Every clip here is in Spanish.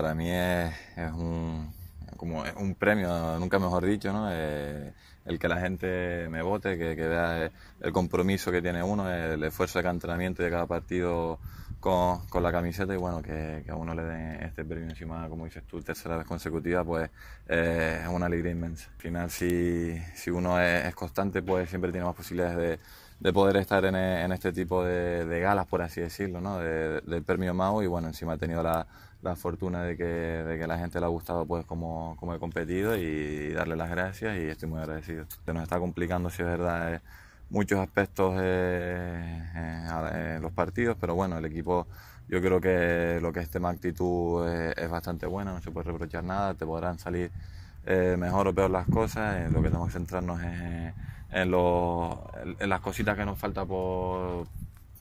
para mí es, un, como un premio, nunca mejor dicho, ¿no? Eh, el que la gente me vote, que, vea el compromiso que tiene uno, el esfuerzo de entrenamiento de cada partido con, con, la camiseta y bueno, que, a uno le den este premio encima, como dices tú, tercera vez consecutiva, pues eh, es una alegría inmensa. Al final, si, si uno es, constante, pues siempre tiene más posibilidades de, de poder estar en, en este tipo de, de, galas, por así decirlo, ¿no? del premio MAU y bueno, encima he tenido la, la fortuna de que, de que la gente le ha gustado pues como, como he competido y darle las gracias y estoy muy agradecido. Se nos está complicando, si es verdad. Eh, muchos aspectos en eh, eh, eh, los partidos, pero bueno, el equipo yo creo que lo que es tema actitud es, bastante bueno, no se puede reprochar nada, te podrán salir mejor o peor las cosas, lo que tenemos que centrarnos es en, en las cositas que nos falta por,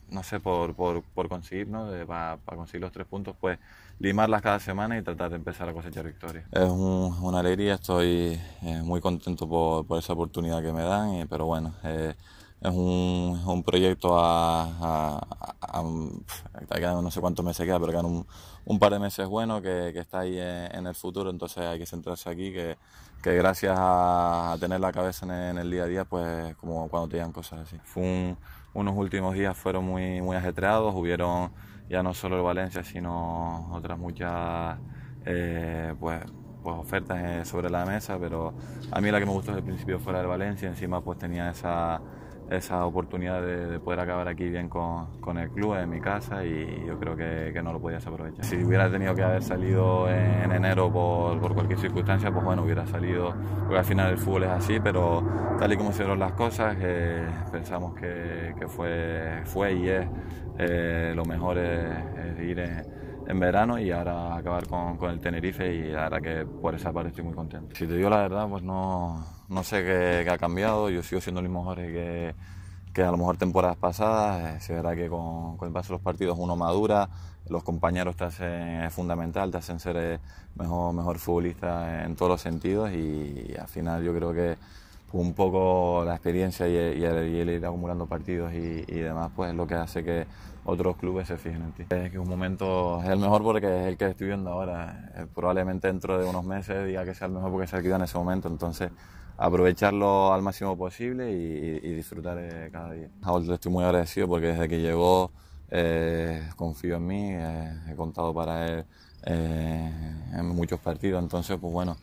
no sé, por, por, conseguir, ¿no? para, conseguir los tres puntos, pues limarlas cada semana y tratar de empezar a cosechar victoria. Es un, una alegría, estoy eh, muy contento por, esa oportunidad que me dan, eh, pero bueno, eh, es un, proyecto a, no sé cuántos meses queda, pero quedan un, par de meses bueno que, que está ahí en, el futuro, entonces hay que centrarse aquí, que, que gracias a, tener la cabeza en el, día a día, pues como cuando te llegan cosas así unos últimos días fueron muy, muy ajetreados, hubieron ya no solo el Valencia, sino otras muchas eh, pues, pues, ofertas eh, sobre la mesa, pero a mí la que me gustó desde el principio fue la del Valencia, encima pues tenía esa esa oportunidad de, poder acabar aquí bien con, con, el club, en mi casa, y yo creo que, no lo podías aprovechar. Si hubiera tenido que haber salido en enero por, por, cualquier circunstancia, pues bueno, hubiera salido, porque al final el fútbol es así, pero tal y como se dieron las cosas, eh, pensamos que, que, fue, fue y es eh, lo mejor es, ir en en verano y ahora acabar con, con el Tenerife y ahora que por esa parte estoy muy contento. Si te digo la verdad, pues no, no sé qué, ha cambiado, yo sigo siendo lo mismo Jorge que, que a lo mejor temporadas pasadas, es eh, verdad que con, con, el paso de los partidos uno madura, los compañeros te hacen, es fundamental, te hacen ser eh, mejor, mejor futbolista en todos los sentidos y al final yo creo que un poco la experiencia y, el, ir acumulando partidos y, demás, pues es lo que hace que otros clubes se fijen en ti. Es que un momento es el mejor porque es el que estoy viendo ahora. Eh, probablemente dentro de unos meses diga que sea el mejor porque se ha quedado en ese momento. Entonces, aprovecharlo al máximo posible y, disfrutar eh, cada día. Ahora estoy muy agradecido porque desde que llegó eh, confío en mí, he contado para él en muchos partidos. Entonces, pues bueno,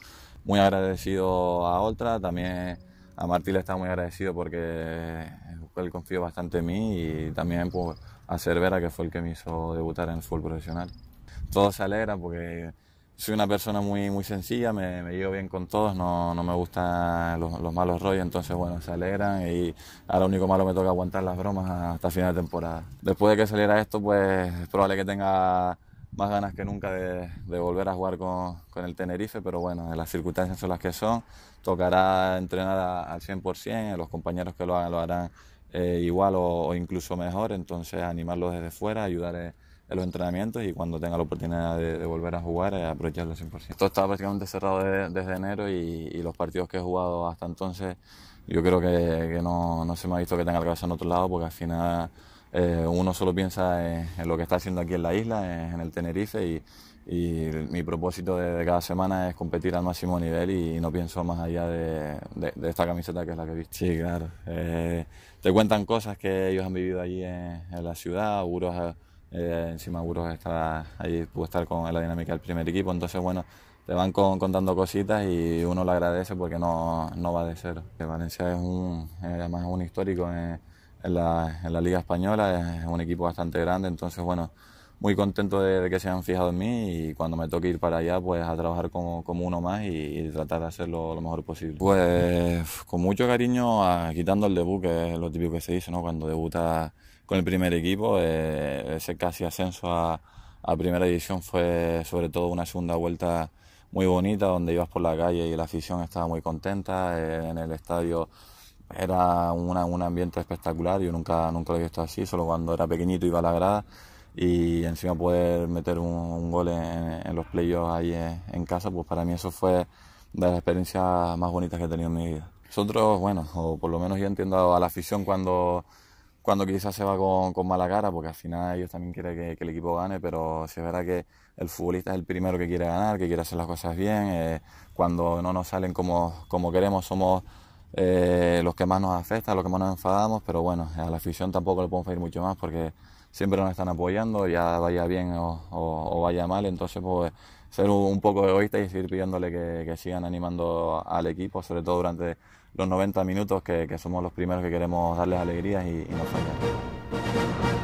muy agradecido a Oltra, también a Martí le estaba muy agradecido porque eh, él confió bastante en mí y también pues, a Cervera, que fue el que me hizo debutar en el fútbol profesional. Todos se alegran porque soy una persona muy, muy sencilla, me, llevo bien con todos, no, no me gustan los, malos rollos, entonces bueno, se alegran y lo único malo me toca aguantar las bromas hasta final de temporada. Después de que saliera esto, pues es probable que tenga más ganas que nunca de, volver a jugar con, el Tenerife, pero bueno, las circunstancias son las que son. Tocará entrenar al 100%, los compañeros que lo hagan lo harán eh, igual o, incluso mejor, entonces animarlos desde fuera, ayudar en, los entrenamientos y cuando tenga la oportunidad de, volver a jugar, eh, aprovecharlo al 100%. Esto está prácticamente cerrado desde enero y, los partidos que he jugado hasta entonces, yo creo que, no, se me ha visto que tenga que cabeza en otro lado porque al final eh, uno solo piensa en, lo que está haciendo aquí en la isla, en, el Tenerife, y, mi propósito de, cada semana es competir al máximo nivel y, no pienso más allá de, esta camiseta que es la que viste. Sí, claro. Eh, te cuentan cosas que ellos han vivido allí en, la ciudad, Uros, eh, encima Uros está ahí pudo estar con la dinámica del primer equipo, entonces bueno, te van contando cositas y uno lo agradece porque no, no va de cero. Valencia es un, además un histórico en la, en la Liga Española, es un equipo bastante grande, entonces bueno, muy contento de, que se han fijado en mí y cuando me toque ir para allá, pues a trabajar como, como uno más y, tratar de hacerlo lo mejor posible. Pues con mucho cariño, quitando el debut, que es lo típico que se dice, ¿no? Cuando debuta con el primer equipo, eh, ese casi ascenso a, primera división fue sobre todo una segunda vuelta muy bonita, donde ibas por la calle y la afición estaba muy contenta, eh, en el estadio era un ambiente espectacular, yo nunca, nunca lo he visto así, solo cuando era pequeñito iba a la grada y encima poder meter un, gol en, los playoffs ahí en, casa, pues para mí eso fue de las experiencias más bonitas que he tenido en mi vida. Nosotros, bueno, o por lo menos yo entiendo a la afición cuando, cuando quizás se va con, con mala cara, porque al final ellos también quieren que, el equipo gane, pero si es verdad que el futbolista es el primero que quiere ganar, que quiere hacer las cosas bien, eh, cuando no nos salen como, como queremos somos eh, los que más nos afectan, los que más nos enfadamos, pero bueno, a la afición tampoco le podemos pedir mucho más porque siempre nos están apoyando, ya vaya bien o, vaya mal, entonces pues ser un poco egoísta y seguir pidiéndole que, sigan animando al equipo, sobre todo durante los 90 minutos que, somos los primeros que queremos darles alegrías y, y no fallar.